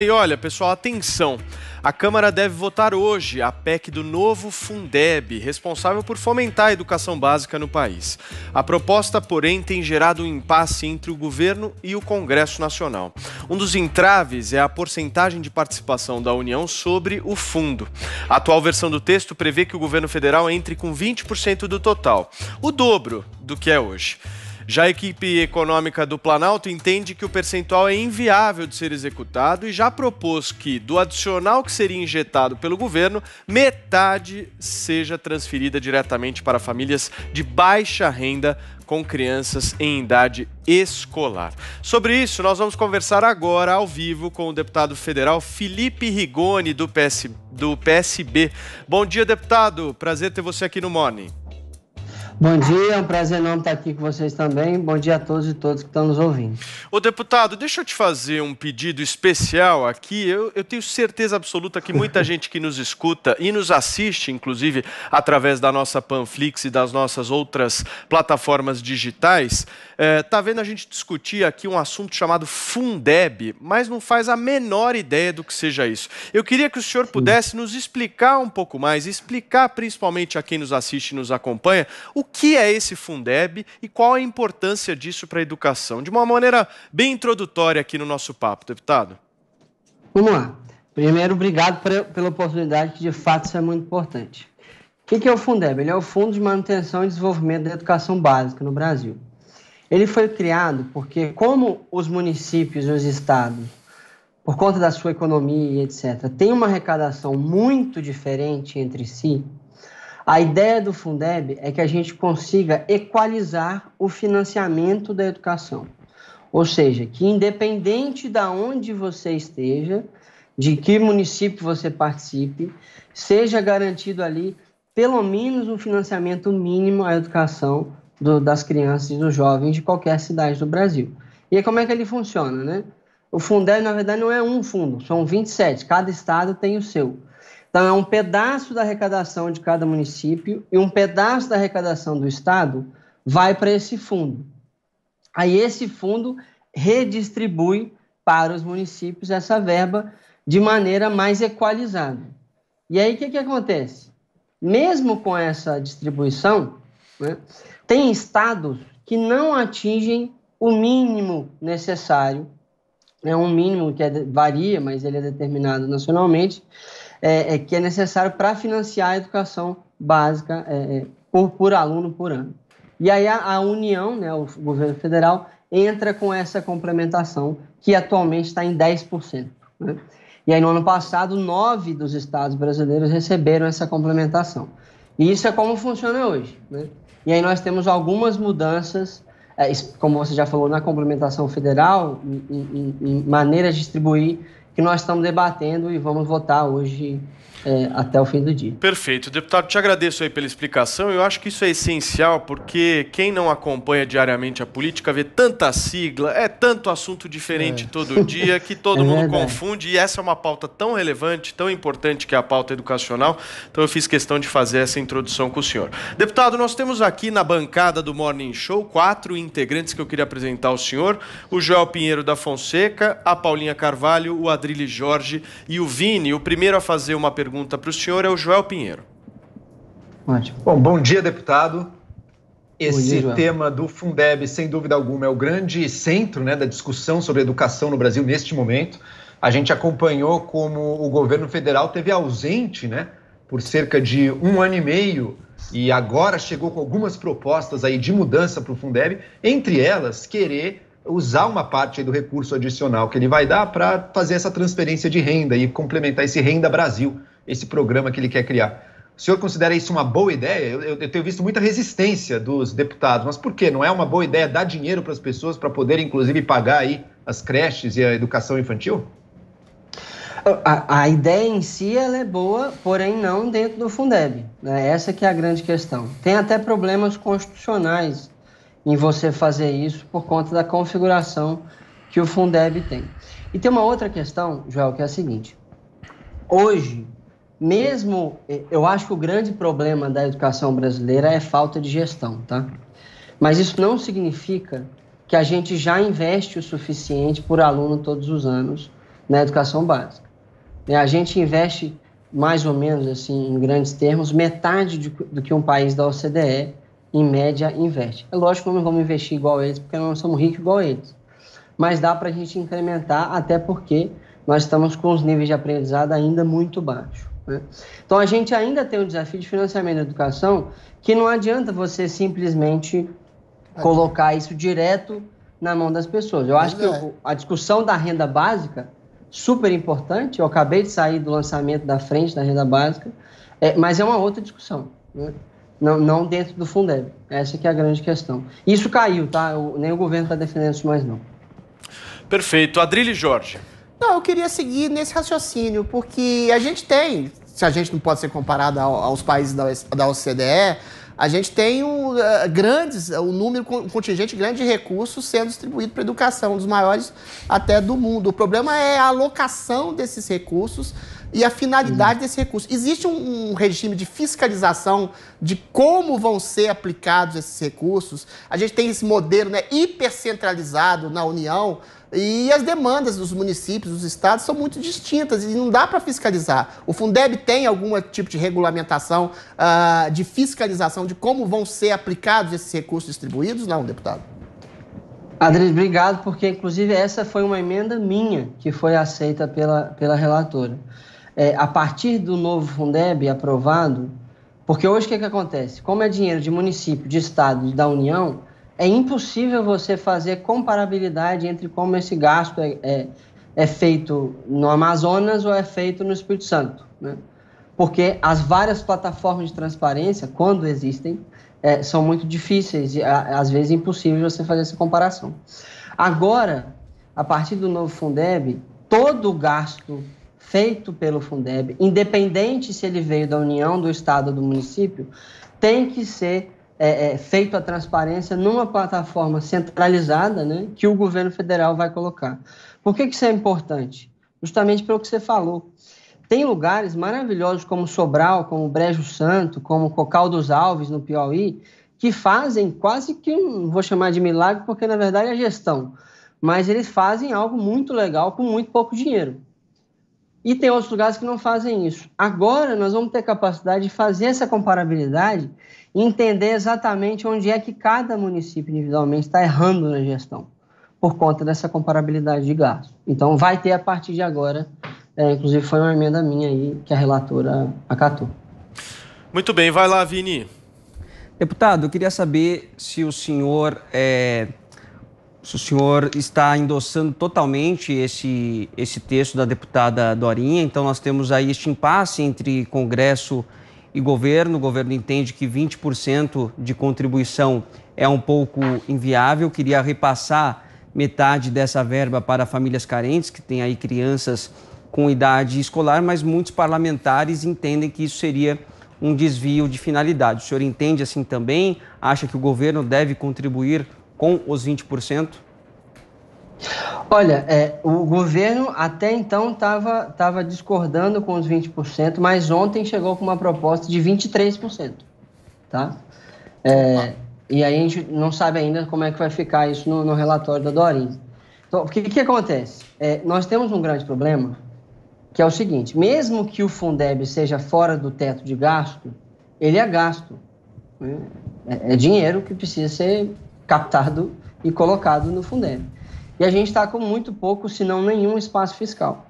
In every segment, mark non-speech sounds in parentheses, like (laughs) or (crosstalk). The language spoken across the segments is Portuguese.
E olha, pessoal, atenção. A Câmara deve votar hoje a PEC do novo Fundeb, responsável por fomentar a educação básica no país. A proposta, porém, tem gerado um impasse entre o governo e o Congresso Nacional. Um dos entraves é a porcentagem de participação da União sobre o fundo. A atual versão do texto prevê que o governo federal entre com 20% do total, o dobro do que é hoje. Já a equipe econômica do Planalto entende que o percentual é inviável de ser executado e já propôs que, do adicional que seria injetado pelo governo, metade seja transferida diretamente para famílias de baixa renda com crianças em idade escolar. Sobre isso, nós vamos conversar agora ao vivo com o deputado federal Felipe Rigoni, do, PS... do PSB. Bom dia, deputado. Prazer ter você aqui no Morning. Bom dia, é um prazer enorme estar aqui com vocês também. Bom dia a todos e todas que estão nos ouvindo. Ô deputado, deixa eu te fazer um pedido especial aqui. Eu, eu tenho certeza absoluta que muita (laughs) gente que nos escuta e nos assiste, inclusive através da nossa Panflix e das nossas outras plataformas digitais, está eh, é, vendo a gente discutir aqui um assunto chamado Fundeb, mas não faz a menor ideia do que seja isso. Eu queria que o senhor pudesse nos explicar um pouco mais, explicar principalmente a quem nos assiste e nos acompanha o que é esse Fundeb e qual a importância disso para a educação? De uma maneira bem introdutória aqui no nosso papo, deputado. Vamos lá. Primeiro, obrigado pela oportunidade, que de fato isso é muito importante. O que é o Fundeb? Ele é o Fundo de Manutenção e Desenvolvimento da Educação Básica no Brasil. Ele foi criado porque, como os municípios e os estados, por conta da sua economia e etc., têm uma arrecadação muito diferente entre si, a ideia do Fundeb é que a gente consiga equalizar o financiamento da educação. Ou seja, que independente da onde você esteja, de que município você participe, seja garantido ali pelo menos um financiamento mínimo à educação do, das crianças e dos jovens de qualquer cidade do Brasil. E aí, como é que ele funciona, né? O Fundeb, na verdade, não é um fundo, são 27, cada estado tem o seu. Então, é um pedaço da arrecadação de cada município e um pedaço da arrecadação do Estado vai para esse fundo. Aí, esse fundo redistribui para os municípios essa verba de maneira mais equalizada. E aí, o que, que acontece? Mesmo com essa distribuição, né, tem estados que não atingem o mínimo necessário, é né, um mínimo que é, varia, mas ele é determinado nacionalmente, é, é que é necessário para financiar a educação básica é, é, por, por aluno por ano. E aí a, a União, né, o governo federal, entra com essa complementação, que atualmente está em 10%. Né? E aí, no ano passado, nove dos estados brasileiros receberam essa complementação. E isso é como funciona hoje. Né? E aí, nós temos algumas mudanças, é, como você já falou, na complementação federal, em, em, em maneiras de distribuir que nós estamos debatendo e vamos votar hoje é, até o fim do dia. Perfeito. Deputado, te agradeço aí pela explicação. Eu acho que isso é essencial porque quem não acompanha diariamente a política vê tanta sigla, é tanto assunto diferente é. todo dia que todo (laughs) é mundo verdade. confunde e essa é uma pauta tão relevante, tão importante que é a pauta educacional. Então eu fiz questão de fazer essa introdução com o senhor. Deputado, nós temos aqui na bancada do Morning Show quatro integrantes que eu queria apresentar ao senhor: o Joel Pinheiro da Fonseca, a Paulinha Carvalho, o Adrilho Jorge e o Vini. O primeiro a fazer uma pergunta pergunta para o senhor é o Joel Pinheiro. Bom, bom dia, deputado. Esse dia, tema do Fundeb, sem dúvida alguma, é o grande centro né, da discussão sobre educação no Brasil neste momento. A gente acompanhou como o governo federal teve ausente né, por cerca de um ano e meio e agora chegou com algumas propostas aí de mudança para o Fundeb, entre elas querer usar uma parte do recurso adicional que ele vai dar para fazer essa transferência de renda e complementar esse Renda Brasil, esse programa que ele quer criar. O senhor considera isso uma boa ideia? Eu, eu, eu tenho visto muita resistência dos deputados, mas por que? Não é uma boa ideia dar dinheiro para as pessoas para poderem, inclusive, pagar aí as creches e a educação infantil? A, a, ideia em si ela é boa, porém não dentro do Fundeb. Né? Essa que é a grande questão. Tem até problemas constitucionais em você fazer isso por conta da configuração que o Fundeb tem. E tem uma outra questão, Joel, que é a seguinte. Hoje, mesmo eh, eu acho que o grande problema da educação brasileira é falta de gestão, tá? Mas isso não significa que a gente já investe o suficiente por aluno todos os anos na educação básica. Né, a gente investe mais ou menos assim, em grandes termos, metade do que um país da OCDE em média investe. É lógico que não vamos investir igual eles, porque nós não somos ricos igual eles. Mas dá para a gente incrementar, até porque nós estamos com os níveis de aprendizado ainda muito baixos. Né? Então a gente ainda tem o desafio de financiamento da educação, que não adianta você simplesmente colocar isso direto na mão das pessoas. Eu Mas acho que é. a discussão da renda básica super importante. Eu acabei de sair do lançamento da frente da renda básica, é, mas é uma outra discussão, né? não, não dentro do Fundeb. Essa que é a grande questão. Isso caiu, tá? nem o governo está defendendo isso mais não. Perfeito. Adrilho Jorge. Não, eu queria seguir nesse raciocínio, porque a gente tem, se a gente não pode ser comparado aos países da OCDE, a gente tem um, uh, grandes, eh, um número, um contingente grande de recursos sendo distribuído para a educação, um dos maiores até do mundo. O problema é a alocação desses recursos e a finalidade uhum. desse recurso. Existe um, um, regime de fiscalização de como vão ser aplicados esses recursos. A gente tem esse modelo né, hipercentralizado na União, e as demandas dos municípios, dos estados, são muito distintas e não dá para fiscalizar. O Fundeb tem algum tipo de regulamentação uh, de fiscalização de como vão ser aplicados esses recursos distribuídos? Não, deputado. Adriano, obrigado, porque inclusive essa foi uma emenda minha que foi aceita pela, pela relatora. É, a partir do novo Fundeb aprovado, porque hoje o que, que acontece? Como é dinheiro de município, de estado e da União, é impossível você fazer comparabilidade entre como esse gasto é, é, é feito no Amazonas ou é feito no Espírito Santo, né? porque as várias plataformas de transparência, quando existem, é, são muito difíceis e a, às vezes impossível você fazer essa comparação. Agora, a partir do novo Fundeb, todo o gasto feito pelo Fundeb, independente se ele veio da União, do Estado ou do município, tem que ser é, é, feito a transparência numa plataforma centralizada né, que o governo federal vai colocar. Por que, que isso é importante? Justamente pelo que você falou. Tem lugares maravilhosos como Sobral, como Brejo Santo, como Cocal dos Alves, no Piauí, que fazem quase que, um, vou chamar de milagre, porque na verdade é gestão, mas eles fazem algo muito legal com muito pouco dinheiro. E tem outros lugares que não fazem isso. Agora nós vamos ter capacidade de fazer essa comparabilidade e entender exatamente onde é que cada município individualmente está errando na gestão, por conta dessa comparabilidade de gastos. Então vai ter a partir de agora, é, inclusive foi uma emenda minha aí que a relatora acatou. Muito bem, vai lá, Vini. Deputado, eu queria saber se o senhor é, se O senhor está endossando totalmente esse, esse texto da deputada Dorinha, então nós temos aí este impasse entre Congresso e governo. O governo entende que 20% de contribuição é um pouco inviável, queria repassar metade dessa verba para famílias carentes, que têm aí crianças com idade escolar, mas muitos parlamentares entendem que isso seria um desvio de finalidade. O senhor entende assim também? Acha que o governo deve contribuir com os 20%? Olha, é, o governo até então estava tava discordando com os 20%, mas ontem chegou com uma proposta de 23%. Tá? É, e aí a gente não sabe ainda como é que vai ficar isso no, no relatório da Dorinha. Então, o que, que acontece? É, nós temos um grande problema, que é o seguinte: mesmo que o Fundeb seja fora do teto de gasto, ele é gasto. Né? É, é dinheiro que precisa ser captado e colocado no Fundeb. E a gente está com muito pouco, se não nenhum espaço fiscal.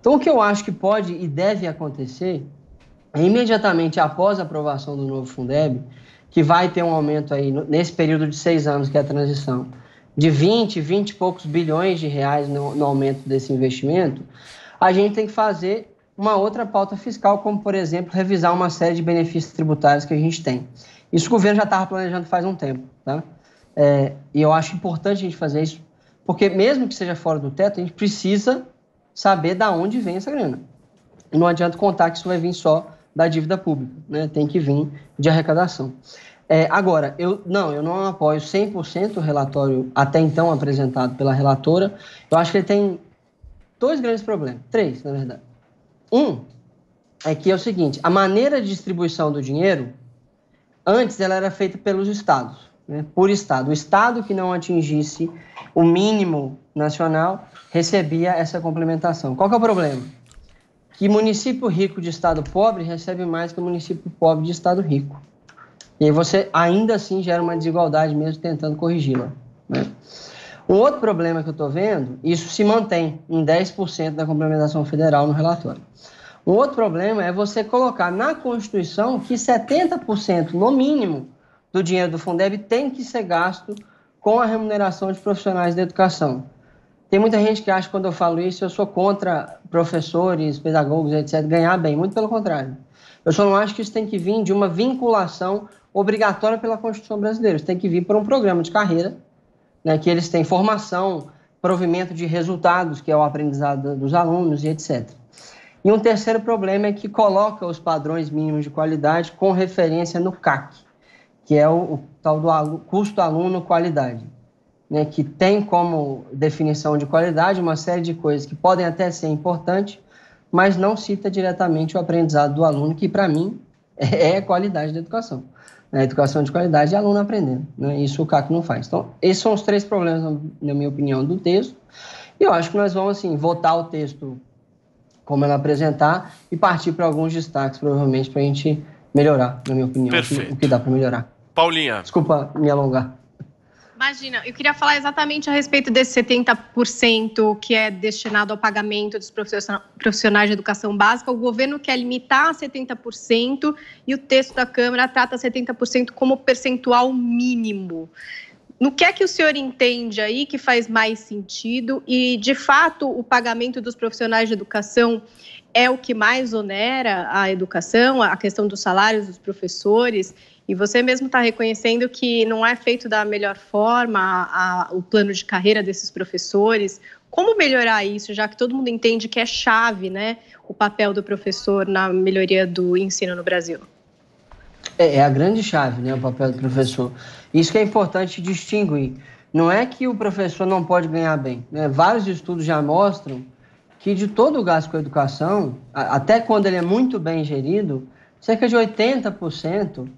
Então, o que eu acho que pode e deve acontecer é imediatamente após a aprovação do novo Fundeb, que vai ter um aumento aí nesse período de seis anos, que é a transição, de 20, 20 e poucos bilhões de reais no, no aumento desse investimento, a gente tem que fazer uma outra pauta fiscal, como, por exemplo, revisar uma série de benefícios tributários que a gente tem. Isso o governo já estava planejando faz um tempo, tá? É, e eu acho importante a gente fazer isso, porque mesmo que seja fora do teto, a gente precisa saber da onde vem essa grana. não adianta contar que isso vai vir só da dívida pública, né? Tem que vir de arrecadação. É, agora, eu não, eu não apoio 100% o relatório até então apresentado pela relatora. Eu acho que ele tem dois grandes problemas, três, na verdade. Um é que é o seguinte, a maneira de distribuição do dinheiro antes ela era feita pelos estados né, por estado. O estado que não atingisse o mínimo nacional recebia essa complementação. Qual é o problema? Que município rico de estado pobre recebe mais que município pobre de estado rico. E aí você ainda assim gera uma desigualdade mesmo tentando corrigi-la. Né? Um outro problema que eu estou vendo, isso se mantém em 10% da complementação federal no relatório. Um outro problema é você colocar na Constituição que 70%, no mínimo, do dinheiro do Fundeb tem que ser gasto com a remuneração de profissionais da educação. Tem muita gente que acha que quando eu falo isso, eu sou contra professores, pedagogos, etc., ganhar bem. Muito pelo contrário. Eu só não acho que isso tem que vir de uma vinculação obrigatória pela Constituição brasileira. Isso tem que vir por um programa de carreira, né, que eles têm formação, provimento de resultados, que é o aprendizado dos alunos e etc. E um terceiro problema é que coloca os padrões mínimos de qualidade com referência no CAC que é o, o tal do custo aluno qualidade, né, que tem como definição de qualidade uma série de coisas que podem até ser importantes, mas não cita diretamente o aprendizado do aluno, que para mim é, é qualidade da educação. Né, a educação de qualidade é aluno aprendendo. Né? Isso o CAC não faz. Então, esses são os três problemas, na minha opinião, do texto. E eu acho que nós vamos, assim, votar o texto como ela apresentar e partir para alguns destaques, provavelmente, para a gente melhorar, na minha opinião, o que dá para melhorar. Paulinha. Desculpa me alongar. Imagina, eu queria falar exatamente a respeito desse 70% que é destinado ao pagamento dos profissionais de educação básica. O governo quer limitar a 70% e o texto da Câmara trata 70% como percentual mínimo. No que é que o senhor entende aí que faz mais sentido e, de fato, o pagamento dos profissionais de educação é o que mais onera a educação, a questão dos salários dos professores? E você mesmo está reconhecendo que não é feito da melhor forma a, a, o plano de carreira desses professores. Como melhorar isso, já que todo mundo entende que é chave né, o papel do professor na melhoria do ensino no Brasil? É, é a grande chave, né, o papel do professor. Isso que é importante distinguir. Não é que o professor não pode ganhar bem. Né? Vários estudos já mostram que de todo o gasto com a educação, até quando ele é muito bem gerido, cerca de 80%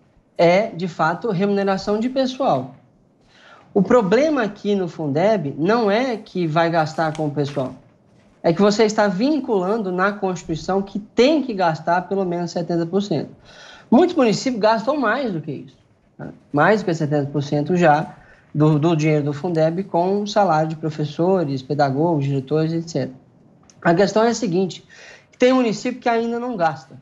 é, de fato, remuneração de pessoal. O problema aqui no Fundeb não é que vai gastar com o pessoal, é que você está vinculando na Constituição que tem que gastar pelo menos 70%. Muitos municípios gastam mais do que isso, né? mais do que 70% já do, do dinheiro do Fundeb com salário de professores, pedagogos, diretores, etc. A questão é a seguinte: tem município que ainda não gasta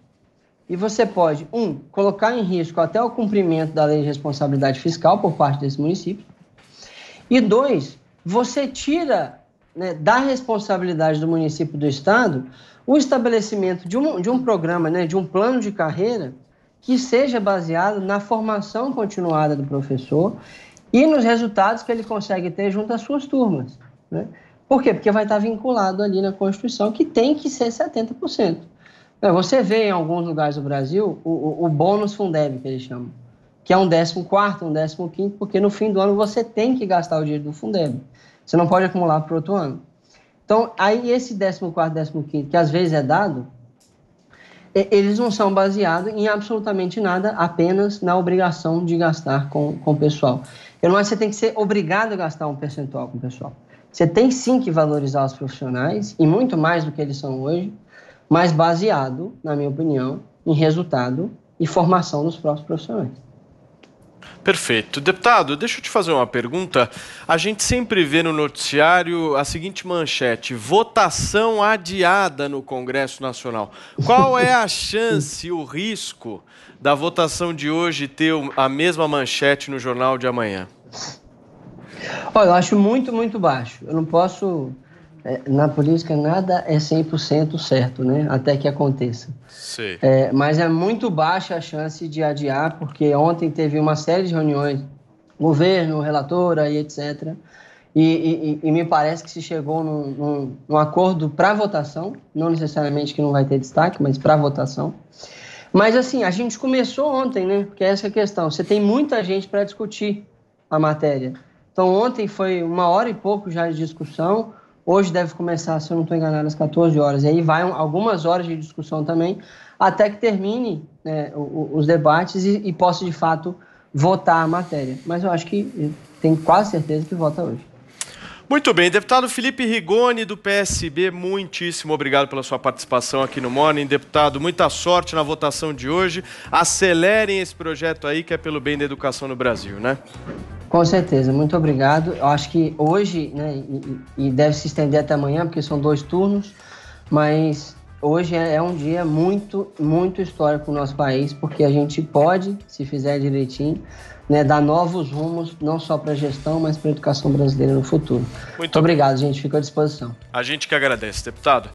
e você pode, um, colocar em risco até o cumprimento da lei de responsabilidade fiscal por parte desse município, e dois, você tira né, da responsabilidade do município do estado o estabelecimento de um, de um programa, né, de um plano de carreira que seja baseado na formação continuada do professor e nos resultados que ele consegue ter junto às suas turmas. Né? Por quê? Porque vai estar vinculado ali na Constituição que tem que ser 70%. Você vê em alguns lugares do Brasil o, o, o bônus Fundeb, que eles chamam, que é um 14, um 15, porque no fim do ano você tem que gastar o dinheiro do Fundeb. Você não pode acumular para o outro ano. Então, aí esse 14, 15, que às vezes é dado, eles não são baseados em absolutamente nada, apenas na obrigação de gastar com, com o pessoal. Eu não acho que você tem que ser obrigado a gastar um percentual com o pessoal. Você tem sim que valorizar os profissionais, e muito mais do que eles são hoje mas baseado, na minha opinião, em resultado e formação dos próprios profissionais. Perfeito. Deputado, deixa eu te fazer uma pergunta. A gente sempre vê no noticiário a seguinte manchete: votação adiada no Congresso Nacional. Qual é a chance, o risco da votação de hoje ter a mesma manchete no jornal de amanhã? Olha, eu acho muito, muito baixo. Eu não posso é, na política nada é 100% certo, né? Até que aconteça. Sim. É, mas é muito baixa a chance de adiar, porque ontem teve uma série de reuniões, governo, relatora e etc. E, e, e me parece que se chegou num, num, num acordo para votação, não necessariamente que não vai ter destaque, mas para votação. Mas assim, a gente começou ontem, né? Porque essa é a questão. Você tem muita gente para discutir a matéria. Então ontem foi uma hora e pouco já de discussão. Hoje deve começar, se eu não estou enganado, às 14 horas. E aí vai algumas horas de discussão também, até que termine né, os, debates e, e possa, de fato, votar a matéria. Mas eu acho que tenho quase certeza que vota hoje. Muito bem, deputado Felipe Rigoni, do PSB, muitíssimo obrigado pela sua participação aqui no Morning. Deputado, muita sorte na votação de hoje. Acelerem esse projeto aí que é pelo bem da educação no Brasil, né? Com certeza, muito obrigado. Eu acho que hoje, né, e, e deve se estender até amanhã, porque são dois turnos, mas hoje é, é um dia muito, muito histórico para o nosso país, porque a gente pode, se fizer direitinho, né, dar novos rumos, não só para a gestão, mas para a educação brasileira no futuro. Muito, muito obrigado, gente. Fico à disposição. A gente que agradece, deputado.